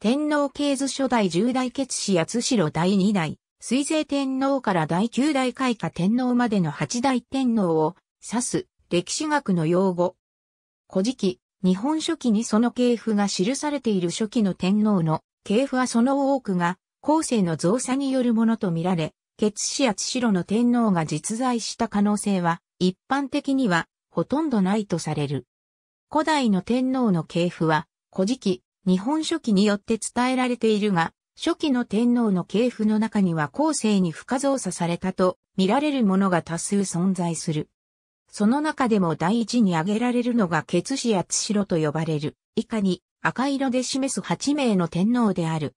天皇系図初代十代決士八代第二代、水勢天皇から第九代開化天皇までの八代天皇を指す歴史学の用語。古事記、日本書紀にその系譜が記されている初期の天皇の系譜はその多くが後世の造作によるものとみられ、血死や代の天皇が実在した可能性は一般的にはほとんどないとされる。古代の天皇の系譜は古事記、日本書紀によって伝えられているが、初期の天皇の系譜の中には後世に不可造作されたと見られるものが多数存在する。その中でも第一に挙げられるのが血氏や津代と呼ばれる、以下に赤色で示す8名の天皇である。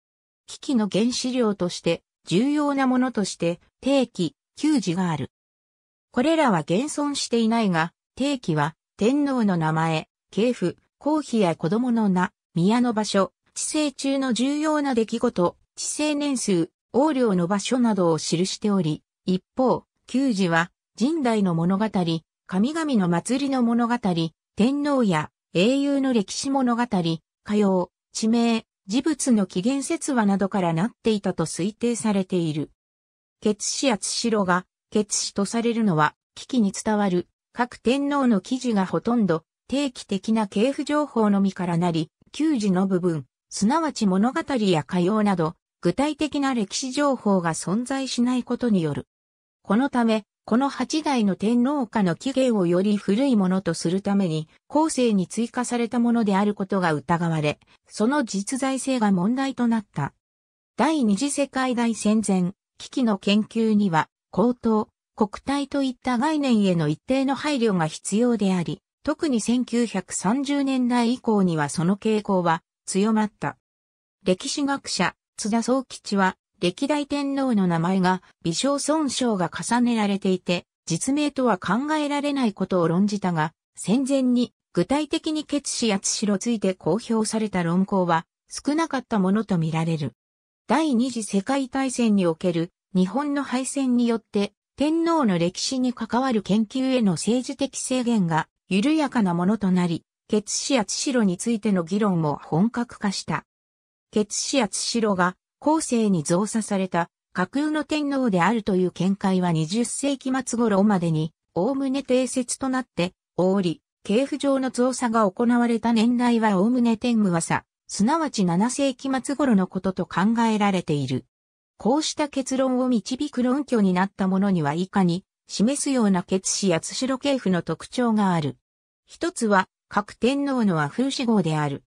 危機の原資料として重要なものとして定期、給仕がある。これらは現存していないが、定期は天皇の名前、系譜、公費や子供の名、宮の場所、地政中の重要な出来事、地政年数、王領の場所などを記しており、一方、旧字は、神代の物語、神々の祭りの物語、天皇や英雄の歴史物語、歌謡、地名、事物の起源説話などからなっていたと推定されている。血死や血白が血死とされるのは、危機に伝わる各天皇の記事がほとんど定期的な系譜情報のみからなり、旧字の部分、すなわち物語や歌謡など、具体的な歴史情報が存在しないことによる。このため、この八代の天皇家の起源をより古いものとするために、後世に追加されたものであることが疑われ、その実在性が問題となった。第二次世界大戦前、危機の研究には、高等、国体といった概念への一定の配慮が必要であり、特に1930年代以降にはその傾向は強まった。歴史学者、津田総吉は、歴代天皇の名前が微小損傷が重ねられていて、実名とは考えられないことを論じたが、戦前に具体的に決死やつしろついて公表された論考は少なかったものとみられる。第二次世界大戦における日本の敗戦によって天皇の歴史に関わる研究への政治的制限が緩やかなものとなり、血視やシロについての議論も本格化した。血視やシロが後世に造作された架空の天皇であるという見解は20世紀末頃までに、おおむね定説となって、おり、系譜上の造作が行われた年代はおおむね天武朝すなわち7世紀末頃のことと考えられている。こうした結論を導く論拠になったものには以下に、示すような血視や津代系譜の特徴がある。一つは、各天皇の和風志号である。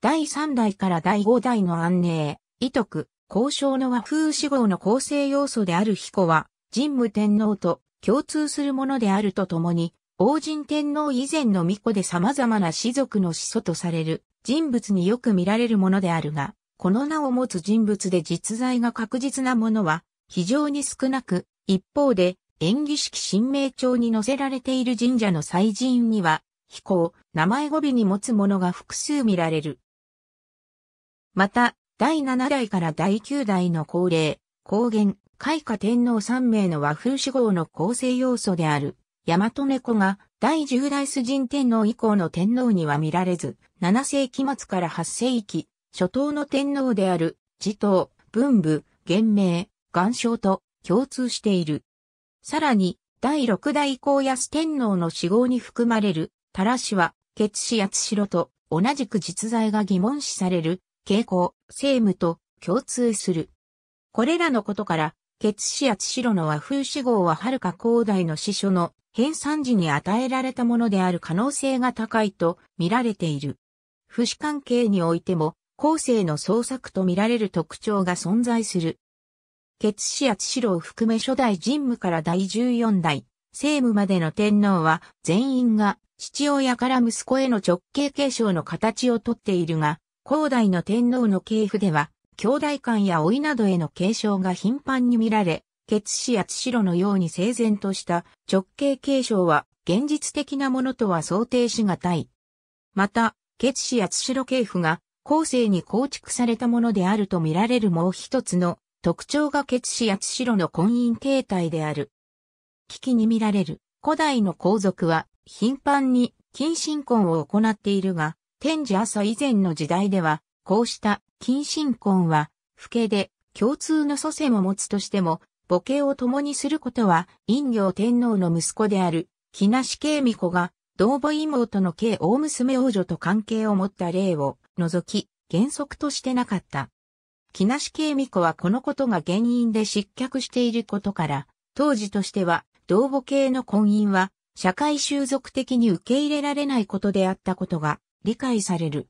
第3代から第5代の安寧、遺徳、交渉の和風志号の構成要素である彦は、神武天皇と共通するものであるとともに、王神天皇以前の巫女で様々な士族の始祖とされる人物によく見られるものであるが、この名を持つ人物で実在が確実なものは非常に少なく、一方で演技式神明帳に載せられている神社の祭神には、飛行、名前語尾に持つものが複数見られる。また、第7代から第9代の高齢高原、開花天皇3名の和風志号の構成要素である、大和猫が第10代崇神天皇以降の天皇には見られず、7世紀末から8世紀、初頭の天皇である、地頭、文武、元明、岩礁と共通している。さらに、第六代高安天皇の死亡に含まれる、た良氏は、血ツシロと同じく実在が疑問視される、傾向、政務と共通する。これらのことから、血ツシロの和風死亡は遥か高代の司書の編纂時に与えられたものである可能性が高いと見られている。不死関係においても、後世の創作と見られる特徴が存在する。血氏厚四郎を含め初代神武から第14代、政務までの天皇は全員が父親から息子への直系継承の形をとっているが、後代の天皇の系譜では、兄弟間や老いなどへの継承が頻繁に見られ、血氏厚白のように整然とした直系継承は現実的なものとは想定しがたい。また、血氏厚白系譜が後世に構築されたものであると見られるもう一つの特徴が血死八代の婚姻形態である。危機に見られる古代の皇族は頻繁に近親婚を行っているが、天智朝以前の時代では、こうした近親婚は、不敬で共通の祖先を持つとしても、母系を共にすることは、陰陽天皇の息子である、木梨慶美子が、同母妹の慶大娘王女と関係を持った例を除き、原則としてなかった。木梨恵美子はこのことが原因で失脚していることから、当時としては、同母系の婚姻は、社会習俗的に受け入れられないことであったことが理解される。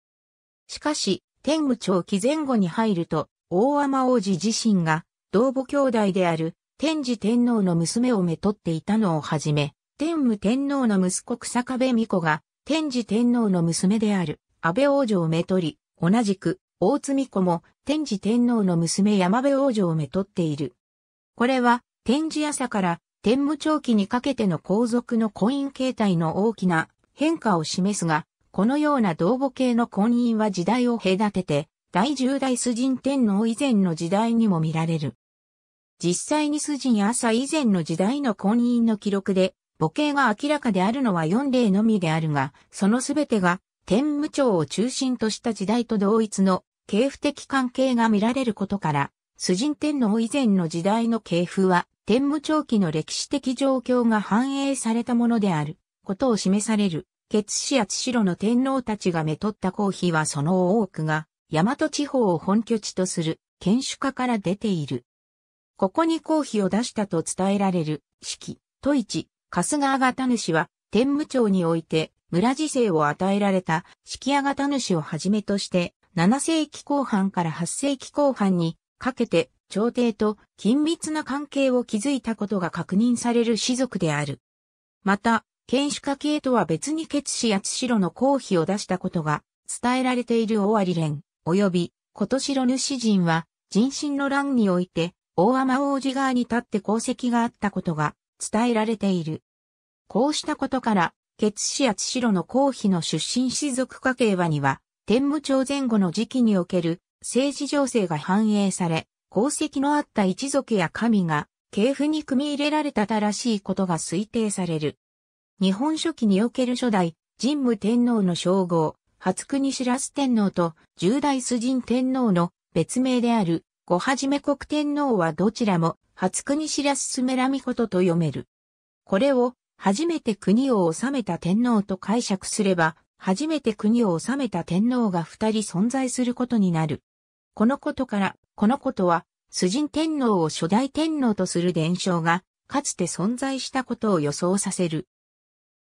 しかし、天武朝期前後に入ると、大天王子自身が、同母兄弟である天智天皇の娘をめとっていたのをはじめ、天武天皇の息子草壁美子が、天智天皇の娘である安倍王女をめとり、同じく大津子も天智天皇の娘山部王女をめとっている。これは天智朝から天武長期にかけての皇族の婚姻形態の大きな変化を示すが、このような同母系の婚姻は時代を隔てて、第十代主人天皇以前の時代にも見られる。実際に主人朝以前の時代の婚姻の記録で、母系が明らかであるのは4例のみであるが、そのすべてが天武朝を中心とした時代と同一の系譜的関係が見られることから、崇神天皇以前の時代の系譜は、天武長期の歴史的状況が反映されたものである、ことを示される。血師や千代の天皇たちがめとった公費はその多くが、大和地方を本拠地とする、県主家から出ている。ここに公費を出したと伝えられる、四季、都市、春日た主は、天武町において、村時世を与えられた、四季た主をはじめとして、7世紀後半から8世紀後半にかけて朝廷と緊密な関係を築いたことが確認される氏族である。また、剣士家系とは別に血氏八代の公費を出したことが伝えられている大有連、及び、琴城主人は、人心の乱において、大天王子側に立って功績があったことが伝えられている。こうしたことから、血氏八代の公費の出身士族家系はには、天武朝前後の時期における政治情勢が反映され、功績のあった一族や神が、系譜に組み入れられたたらしいことが推定される。日本書紀における初代、神武天皇の称号、初国白洲天皇と十代主人天皇の別名である、ごはじめ国天皇はどちらも、初国白洲すめらみことと読める。これを、初めて国を治めた天皇と解釈すれば、初めて国を治めた天皇が二人存在することになる。このことから、このことは、崇神天皇を初代天皇とする伝承が、かつて存在したことを予想させる。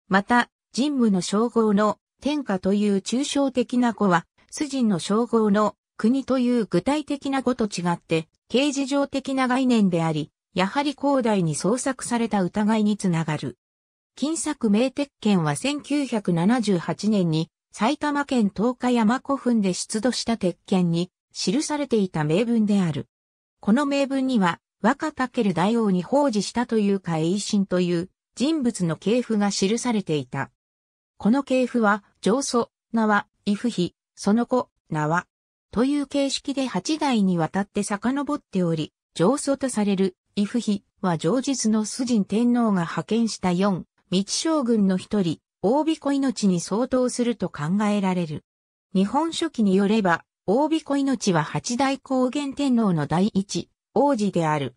また、神武の称号の天下という抽象的な語は、主人の称号の国という具体的な語と違って、形事上的な概念であり、やはり広大に創作された疑いにつながる。金作名鉄拳は1978年に埼玉県東海山古墳で出土した鉄拳に記されていた名文である。この名文には若る大王に奉仕したというか衛心という人物の系譜が記されていた。この系譜は上祖、縄、伊夫比、その子、縄という形式で8代にわたって遡っており、上祖とされる伊夫比は上実の主人天皇が派遣した4道将軍の一人、大子命に相当すると考えられる。日本書紀によれば、大子命は八大高原天皇の第一、王子である。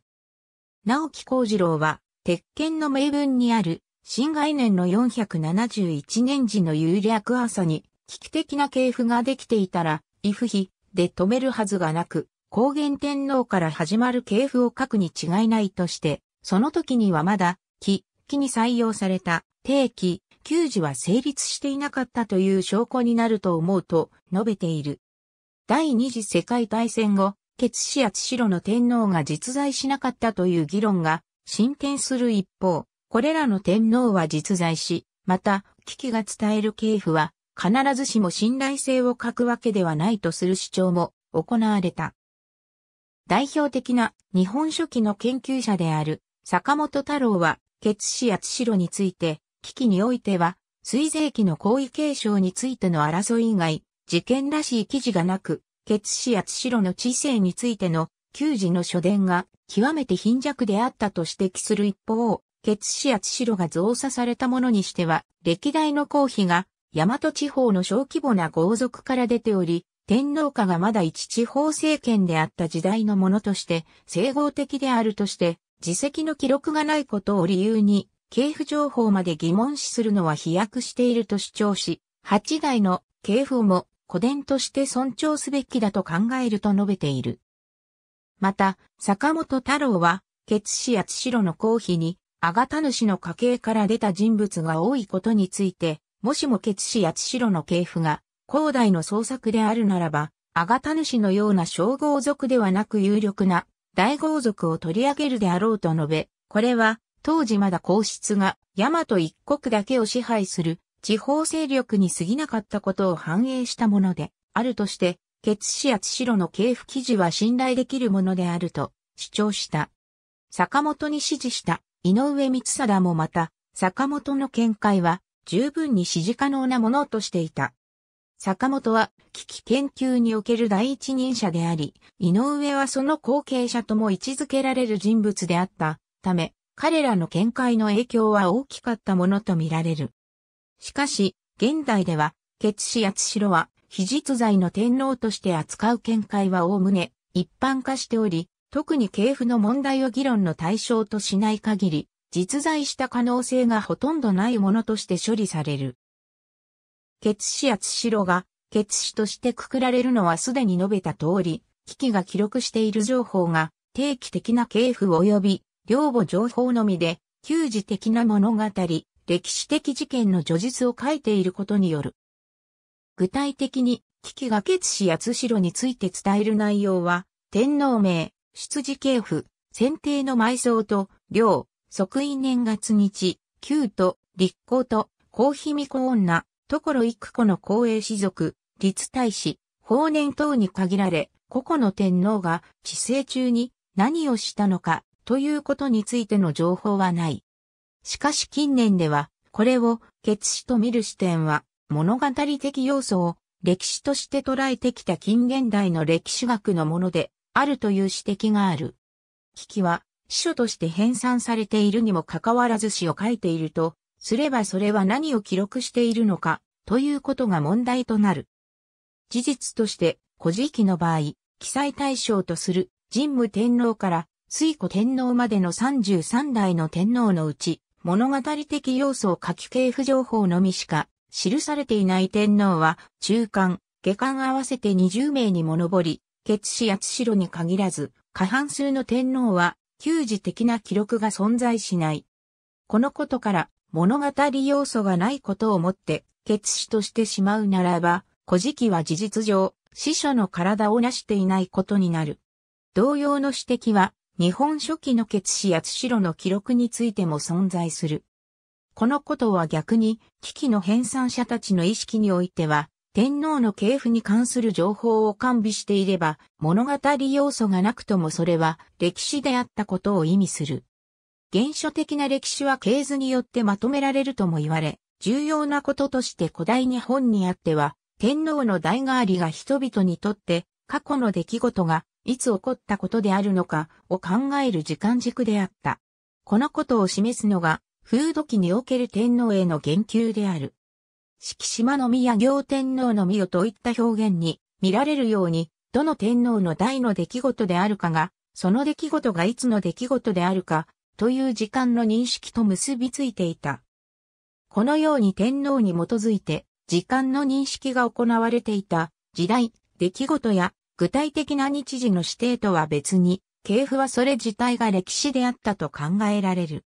直木幸次郎は、鉄拳の名文にある、新概念の471年時の有略朝に、危機的な系譜ができていたら、イフヒで止めるはずがなく、高原天皇から始まる系譜を書くに違いないとして、その時にはまだ、木、記に採用された定期、給仕は成立していなかったという証拠になると思うと述べている。第二次世界大戦後、血死や千代の天皇が実在しなかったという議論が進展する一方、これらの天皇は実在し、また、危機が伝える系譜は必ずしも信頼性を欠くわけではないとする主張も行われた。代表的な日本書紀の研究者である坂本太郎は血死八代について、危機においては、水税期の行為継承についての争い以外、事件らしい記事がなく、血死八代の知性についての、旧時の書伝が極めて貧弱であったと指摘する一方、血死八代が増作されたものにしては、歴代の公費が、大和地方の小規模な豪族から出ており、天皇家がまだ一地方政権であった時代のものとして、整合的であるとして、自責の記録がないことを理由に、系譜情報まで疑問視するのは飛躍していると主張し、八代の系譜をも古典として尊重すべきだと考えると述べている。また、坂本太郎は、血氏や千代の公妃に、あがた主の家系から出た人物が多いことについて、もしも血氏や千代の系譜が、広大の創作であるならば、あがた主のような称号族ではなく有力な大豪族を取り上げるであろうと述べ、これは当時まだ皇室が大和一国だけを支配する地方勢力に過ぎなかったことを反映したものであるとして、ケ氏やし代の系譜記事は信頼できるものであると主張した。坂本に支持した井上光貞もまた、坂本の見解は十分に支持可能なものとしていた。坂本は危機研究における第一人者であり、井上はその後継者とも位置づけられる人物であったため、彼らの見解の影響は大きかったものとみられる。しかし、現代では、ケ氏シロは、非実在の天皇として扱う見解はおおむね一般化しており、特に系譜の問題を議論の対象としない限り、実在した可能性がほとんどないものとして処理される。血死圧白が、血死としてくくられるのはすでに述べた通り、機器が記録している情報が、定期的な系譜及び、両母情報のみで、旧時的な物語、歴史的事件の叙述を書いていることによる。具体的に、危機が決死八城について伝える内容は、天皇名、出自系譜、選定の埋葬と、領、即位年月日、旧と、立候と、皇妃未女、所一区子の公営士族、立大使、法年等に限られ、個々の天皇が治世中に何をしたのかということについての情報はない。しかし近年では、これを決死と見る視点は物語的要素を歴史として捉えてきた近現代の歴史学のものであるという指摘がある。危機は、司書として編纂されているにもかかわらず詩を書いているとすればそれは何を記録しているのか、ということが問題となる。事実として、古事記の場合、記載対象とする神武天皇から水古天皇までの33代の天皇のうち、物語的要素を書き系譜情報のみしか記されていない天皇は、中間、下巻合わせて20名にも上り、血死八代に限らず、過半数の天皇は、旧時的な記録が存在しない。このことから、物語要素がないことをもって、決死としてしまうならば、古事記は事実上、死者の体を成していないことになる。同様の指摘は、日本書紀の決死や津代の記録についても存在する。このことは逆に、危機の編纂者たちの意識においては、天皇の系譜に関する情報を完備していれば、物語要素がなくともそれは歴史であったことを意味する。原初的な歴史は系図によってまとめられるとも言われ、重要なこととして古代日本にあっては、天皇の代替わりが人々にとって過去の出来事がいつ起こったことであるのかを考える時間軸であった。このことを示すのが、風土期における天皇への言及である。四季島の宮行天皇の御代といった表現に見られるように、どの天皇の代の出来事であるかが、その出来事がいつの出来事であるかという時間の認識と結びついていた。このように天皇に基づいて時間の認識が行われていた時代、出来事や具体的な日時の指定とは別に、系譜はそれ自体が歴史であったと考えられる。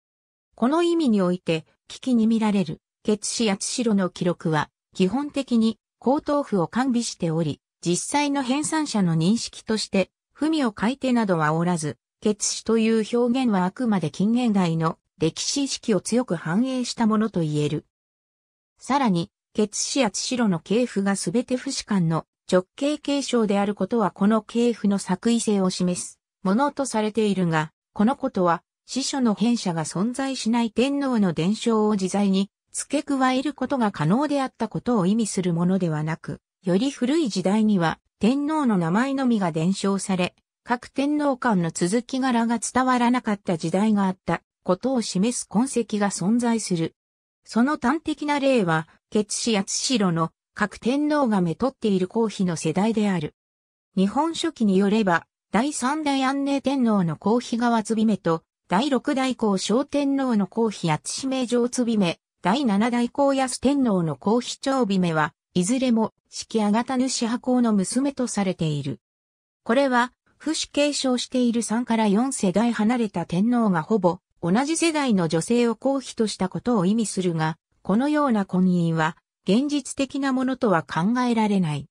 この意味において、危機に見られる、血氏八代の記録は、基本的に、高等府を完備しており、実際の編纂者の認識として、文を書いてなどはおらず、血史という表現はあくまで近現代の歴史意識を強く反映したものと言える。さらに、血史や白の系譜が全て不死間の直系継承であることはこの系譜の作為性を示すものとされているが、このことは、司書の変者が存在しない天皇の伝承を自在に付け加えることが可能であったことを意味するものではなく、より古い時代には天皇の名前のみが伝承され、各天皇間の続き柄が伝わらなかった時代があったことを示す痕跡が存在する。その端的な例は、ケツツ厚城の各天皇がめとっている皇妃の世代である。日本書紀によれば、第三代安寧天皇の皇妃側つびめと、第六代皇昭天皇の皇妃厚姫名城つびめ、第七代皇安天皇の皇妃長尾めは、いずれも、式あがた主派皇の娘とされている。これは、不死継承している3から4世代離れた天皇がほぼ同じ世代の女性を皇妃としたことを意味するが、このような婚姻は現実的なものとは考えられない。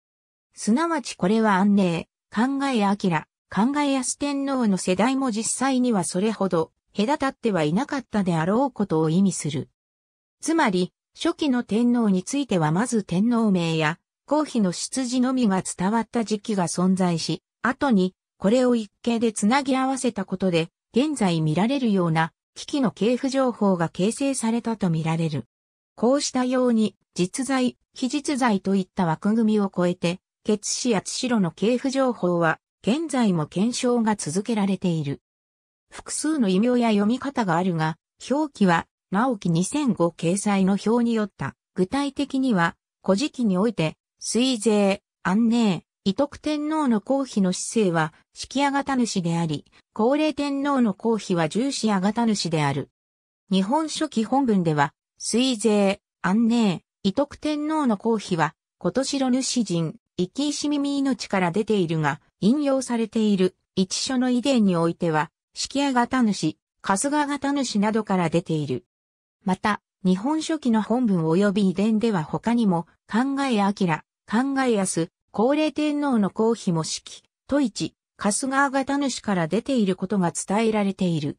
すなわちこれは安寧、考え明、考え安天皇の世代も実際にはそれほど隔たってはいなかったであろうことを意味する。つまり、初期の天皇についてはまず天皇名や皇妃の出自のみが伝わった時期が存在し、後にこれを一形でつなぎ合わせたことで、現在見られるような機器の系譜情報が形成されたと見られる。こうしたように、実在、非実在といった枠組みを超えて、血死や血白の系譜情報は、現在も検証が続けられている。複数の異名や読み方があるが、表記は、直木2005掲載の表によった。具体的には、古事記において、水税、安寧、伊徳天皇の皇妃の姿勢は、式あがた主であり、高齢天皇の皇妃は重視あがた主である。日本書紀本文では、水税、安寧、伊徳天皇の皇妃は、今年の主人、生き石耳命から出ているが、引用されている、一書の遺伝においては、式あがた主、春日型主などから出ている。また、日本書紀の本文及び遺伝では他にも、考え明、考えやす、高齢天皇の皇妃も式、都市、春日型主から出ていることが伝えられている。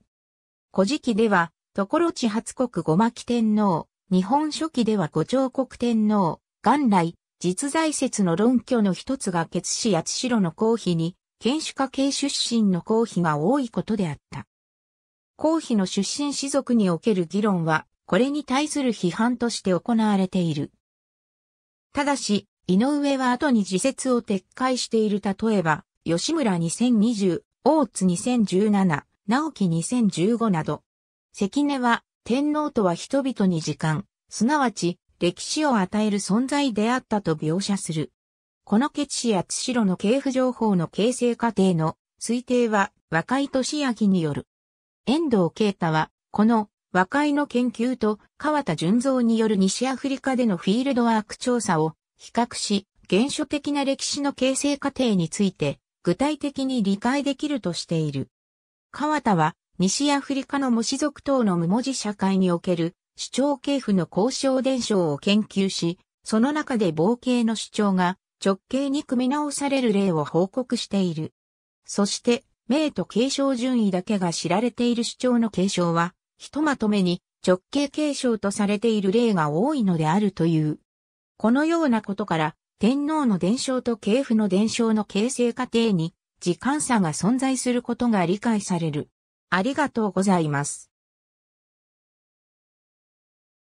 古事記では、ところ地初国五巻天皇、日本書紀では五朝国天皇、元来、実在説の論拠の一つが決死八代の皇妃に、県主家系出身の皇妃が多いことであった。皇妃の出身士族における議論は、これに対する批判として行われている。ただし、井上は後に自説を撤回している例えば、吉村2020、大津2017、直樹2015など。関根は、天皇とは人々に時間、すなわち、歴史を与える存在であったと描写する。この決死や津代の系譜情報の形成過程の推定は若井俊明による。遠藤慶太は、この和解の研究と川田純三による西アフリカでのフィールドワーク調査を比較し、原初的な歴史の形成過程について具体的に理解できるとしている。川田は西アフリカの無子族等の無文字社会における主張系譜の交渉伝承を研究し、その中で冒険の主張が直径に組み直される例を報告している。そして、名と継承順位だけが知られている主張の継承は、ひとまとめに直径継承とされている例が多いのであるという。このようなことから、天皇の伝承と系譜の伝承の形成過程に時間差が存在することが理解される。ありがとうございます。